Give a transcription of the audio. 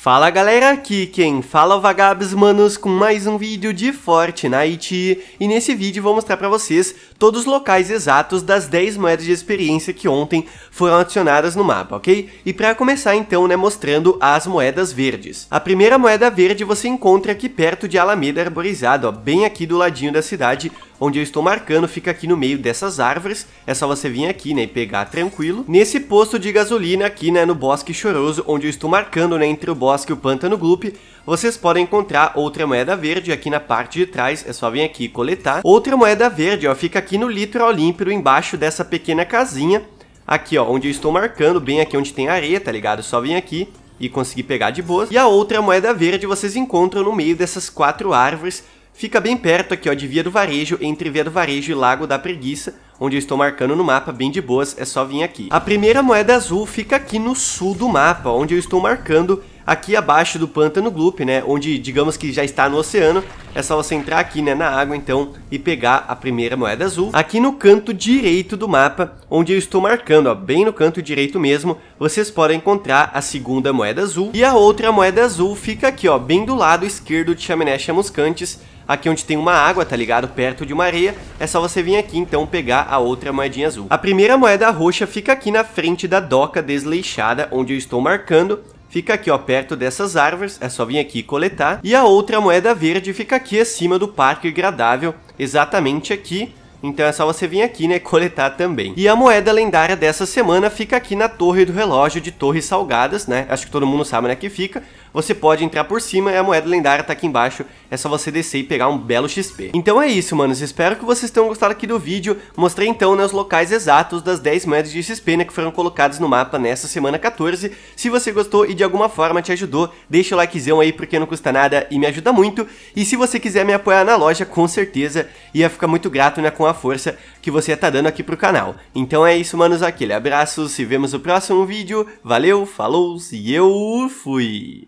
Fala galera, aqui quem fala é Vagabes Manos com mais um vídeo de Fortnite e nesse vídeo vou mostrar para vocês todos os locais exatos das 10 moedas de experiência que ontem foram adicionadas no mapa, ok? E para começar então, né, mostrando as moedas verdes. A primeira moeda verde você encontra aqui perto de Alameda Arborizada, ó, bem aqui do ladinho da cidade, onde eu estou marcando fica aqui no meio dessas árvores, é só você vir aqui, né, e pegar tranquilo. Nesse posto de gasolina aqui, né, no Bosque Choroso, onde eu estou marcando, né, entre o bosque Bosque o Pântano Gloop, vocês podem encontrar outra moeda verde aqui na parte de trás, é só vir aqui coletar. Outra moeda verde ó, fica aqui no litoral límpido, embaixo dessa pequena casinha, aqui ó, onde eu estou marcando, bem aqui onde tem areia, tá ligado? Só vir aqui e conseguir pegar de boas. E a outra moeda verde vocês encontram no meio dessas quatro árvores, fica bem perto aqui ó, de Via do Varejo, entre Via do Varejo e Lago da Preguiça, onde eu estou marcando no mapa bem de boas, é só vir aqui. A primeira moeda azul fica aqui no sul do mapa, onde eu estou marcando aqui abaixo do pântano Gloop, né? Onde, digamos que já está no oceano, é só você entrar aqui, né, na água, então, e pegar a primeira moeda azul. Aqui no canto direito do mapa, onde eu estou marcando, ó, bem no canto direito mesmo, vocês podem encontrar a segunda moeda azul. E a outra moeda azul fica aqui, ó, bem do lado esquerdo de Chaminé Chamuscantes, aqui onde tem uma água, tá ligado? Perto de uma areia, é só você vir aqui então pegar a outra moedinha azul. A primeira moeda roxa fica aqui na frente da doca desleixada, onde eu estou marcando, Fica aqui ó, perto dessas árvores, é só vir aqui e coletar. E a outra moeda verde fica aqui acima do parque agradável, exatamente aqui. Então é só você vir aqui, né, coletar também. E a moeda lendária dessa semana fica aqui na Torre do Relógio de Torres Salgadas, né? Acho que todo mundo sabe, né, que fica. Você pode entrar por cima e é a moeda lendária tá aqui embaixo. É só você descer e pegar um belo XP. Então é isso, manos. Espero que vocês tenham gostado aqui do vídeo. Mostrei então né, os locais exatos das 10 moedas de XP, né, que foram colocadas no mapa nessa semana 14. Se você gostou e de alguma forma te ajudou, deixa o likezão aí porque não custa nada e me ajuda muito. E se você quiser me apoiar na loja, com certeza ia ficar muito grato, né, com a força que você tá dando aqui pro canal. Então é isso, manos, aquele abraço, se vemos no próximo vídeo, valeu, falou e eu fui!